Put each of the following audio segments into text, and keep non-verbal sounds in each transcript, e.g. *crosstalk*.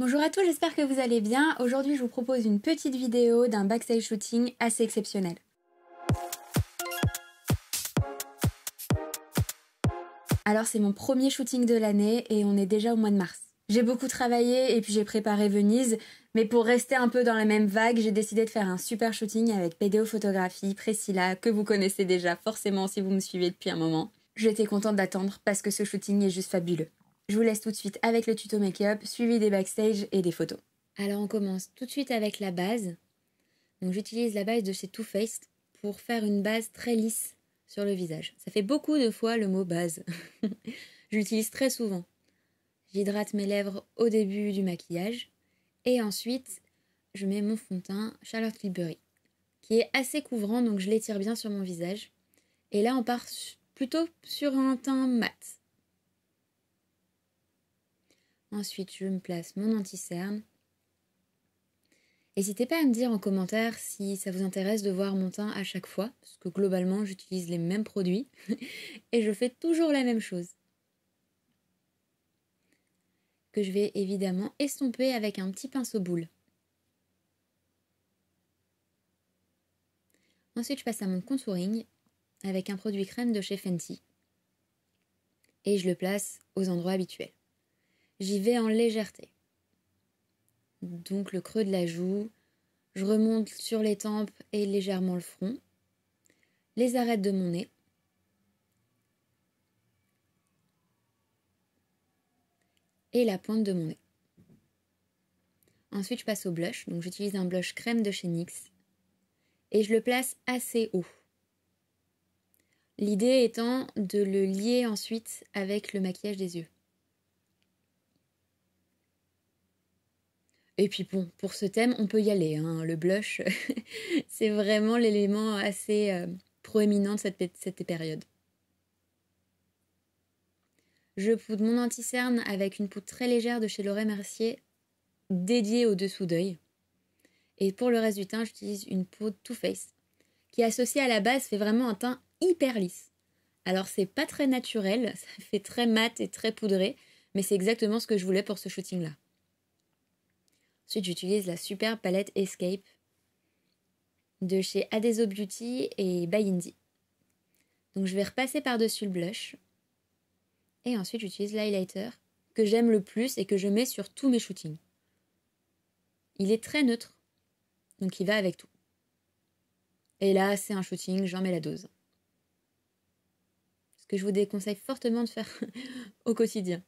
Bonjour à tous, j'espère que vous allez bien. Aujourd'hui, je vous propose une petite vidéo d'un backstage shooting assez exceptionnel. Alors, c'est mon premier shooting de l'année et on est déjà au mois de mars. J'ai beaucoup travaillé et puis j'ai préparé Venise, mais pour rester un peu dans la même vague, j'ai décidé de faire un super shooting avec PDO Photographie, Priscilla, que vous connaissez déjà forcément si vous me suivez depuis un moment. J'étais contente d'attendre parce que ce shooting est juste fabuleux. Je vous laisse tout de suite avec le tuto make-up, suivi des backstage et des photos. Alors on commence tout de suite avec la base. Donc j'utilise la base de chez Too Faced pour faire une base très lisse sur le visage. Ça fait beaucoup de fois le mot base. *laughs* J'utilise très souvent. J'hydrate mes lèvres au début du maquillage et ensuite je mets mon fond de teint Charlotte Tilbury qui est assez couvrant donc je l'étire bien sur mon visage. Et là on part plutôt sur un teint mat. Ensuite, je me place mon anti-cerne. N'hésitez pas à me dire en commentaire si ça vous intéresse de voir mon teint à chaque fois, parce que globalement j'utilise les mêmes produits *laughs* et je fais toujours la même chose. Que je vais évidemment estomper avec un petit pinceau boule. Ensuite je passe à mon contouring avec un produit crème de chez Fenty et je le place aux endroits habituels. J'y vais en légèreté. Donc le creux de la joue, je remonte sur les tempes et légèrement le front, les arêtes de mon nez. Et la pointe de mon nez. Ensuite, je passe au blush. Donc, j'utilise un blush crème de chez NYX. Et je le place assez haut. L'idée étant de le lier ensuite avec le maquillage des yeux. Et puis bon, pour ce thème, on peut y aller. Hein, le blush, *laughs* c'est vraiment l'élément assez euh, proéminent de cette, période. Je poudre mon anti-cerne avec une poudre très légère de chez Loret Mercier dédiée au dessous d'œil. Et pour le reste du teint, j'utilise une poudre Too Faced qui associée à la base fait vraiment un teint hyper lisse. Alors c'est pas très naturel, *laughs* ça fait très mat et très poudré, mais c'est exactement ce que je voulais pour ce shooting là. Ensuite, j'utilise la superbe palette Escape de chez Adeso Beauty et By Indie. Donc je vais repasser par-dessus le blush. Et ensuite, j'utilise l'highlighter que j'aime le plus et que je mets sur tous mes shootings. Il est très neutre, donc il va avec tout. Et là, c'est un shooting, j'en mets la dose. Ce que je vous déconseille fortement de faire *laughs* au quotidien.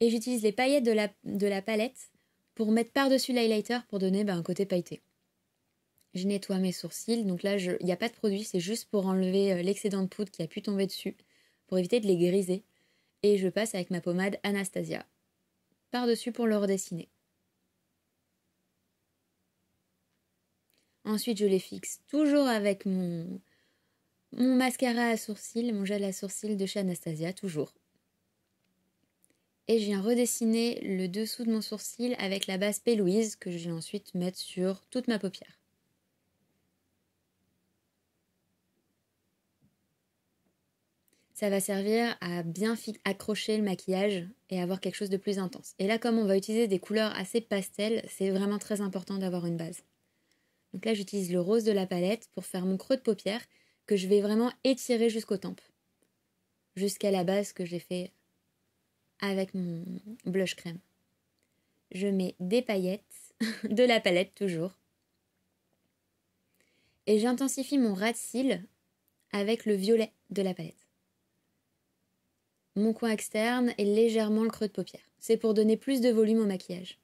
Et j'utilise les paillettes de la, de la palette pour mettre par-dessus l'highlighter pour donner bah, un côté pailleté. Je nettoie mes sourcils, donc là il n'y a pas de produit, c'est juste pour enlever euh, l'excédent de poudre qui a pu tomber dessus, pour éviter de les griser. Et je passe avec ma pommade Anastasia par-dessus pour le redessiner. Ensuite, je les fixe toujours avec mon, mon mascara à sourcils, mon gel à sourcils de chez Anastasia, toujours et je viens redessiner le dessous de mon sourcil avec la base Péloise que je vais ensuite mettre sur toute ma paupière. Ça va servir à bien accrocher le maquillage et avoir quelque chose de plus intense. Et là, comme on va utiliser des couleurs assez pastel, c'est vraiment très important d'avoir une base. Donc là, j'utilise le rose de la palette pour faire mon creux de paupière que je vais vraiment étirer jusqu'aux tempes, jusqu'à la base que j'ai fait avec mon blush crème. Je mets des paillettes, *laughs* de la palette toujours. Et j'intensifie mon ras de cils avec le violet de la palette. Mon coin externe est légèrement le creux de paupière. C'est pour donner plus de volume au maquillage.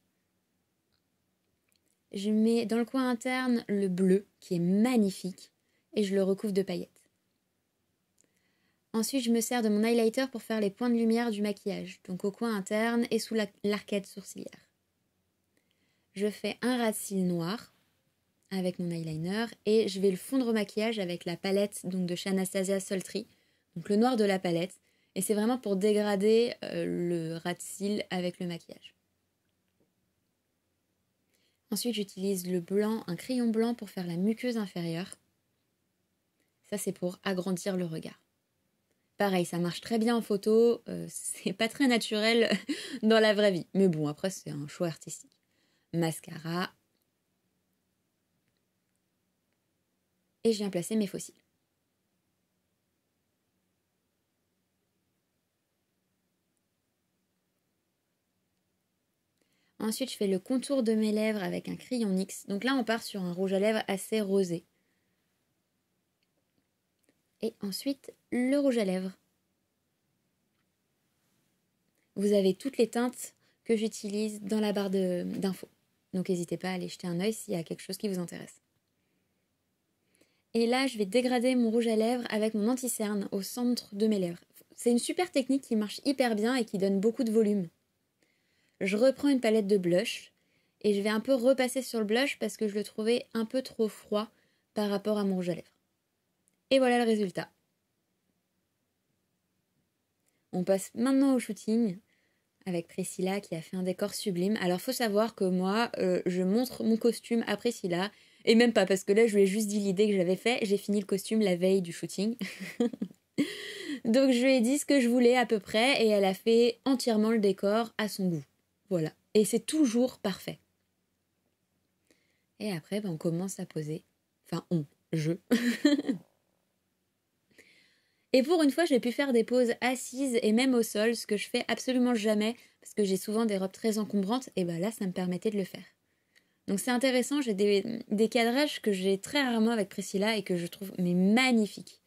Je mets dans le coin interne le bleu qui est magnifique et je le recouvre de paillettes. Ensuite, je me sers de mon highlighter pour faire les points de lumière du maquillage, donc au coin interne et sous l'arcade sourcilière. Je fais un ras de cils noir avec mon eyeliner et je vais le fondre au maquillage avec la palette donc de chez Anastasia Soltry, donc le noir de la palette. Et c'est vraiment pour dégrader euh, le ras de cils avec le maquillage. Ensuite, j'utilise le blanc, un crayon blanc pour faire la muqueuse inférieure. Ça, c'est pour agrandir le regard. Pareil, ça marche très bien en photo, euh, *laughs* c'est pas très naturel *laughs* dans la vraie vie. Mais bon, après, c'est un choix artistique. Mascara. Et je viens placer mes fossiles. Ensuite, je fais le contour de mes lèvres avec un crayon X. Donc là, on part sur un rouge à lèvres assez rosé et ensuite le rouge à lèvres. Vous avez toutes les teintes que j'utilise dans la barre d'infos. Donc n'hésitez pas à aller jeter un œil s'il y a quelque chose qui vous intéresse. Et là, je vais dégrader mon rouge à lèvres avec mon anti-cerne au centre de mes lèvres. C'est une super technique qui marche hyper bien et qui donne beaucoup de volume. Je reprends une palette de blush et je vais un peu repasser sur le blush parce que je le trouvais un peu trop froid par rapport à mon rouge à lèvres. Et voilà le résultat. On passe maintenant au shooting avec Priscilla qui a fait un décor sublime. Alors faut savoir que moi, euh, je montre mon costume à Priscilla. Et même pas parce que là, je lui ai juste dit l'idée que j'avais fait. J'ai fini le costume la veille du shooting. *laughs* Donc je lui ai dit ce que je voulais à peu près et elle a fait entièrement le décor à son goût. Voilà. Et c'est toujours parfait. Et après, ben, on commence à poser. Enfin, on, je. *laughs* Et pour une fois, j'ai pu faire des poses assises et même au sol, ce que je fais absolument jamais parce que j'ai souvent des robes très encombrantes. Et ben là, ça me permettait de le faire. Donc c'est intéressant, j'ai des, cadrages que j'ai très rarement avec Priscilla et que je trouve mais magnifiques.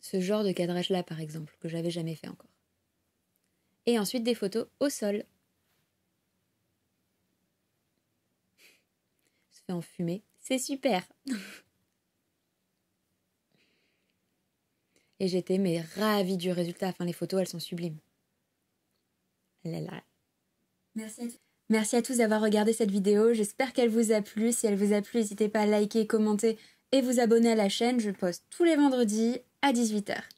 Ce genre de cadrage-là, par exemple, que j'avais jamais fait encore. Et ensuite des photos au sol. Je fais en fumée. C'est super *laughs* Et j'étais mais ravie du résultat. Enfin, les photos, elles sont sublimes. Merci Merci à tous d'avoir regardé cette vidéo. J'espère qu'elle vous a plu. Si elle vous a plu, n'hésitez pas à liker, commenter et vous abonner à la chaîne. Je poste tous les vendredis à 18h.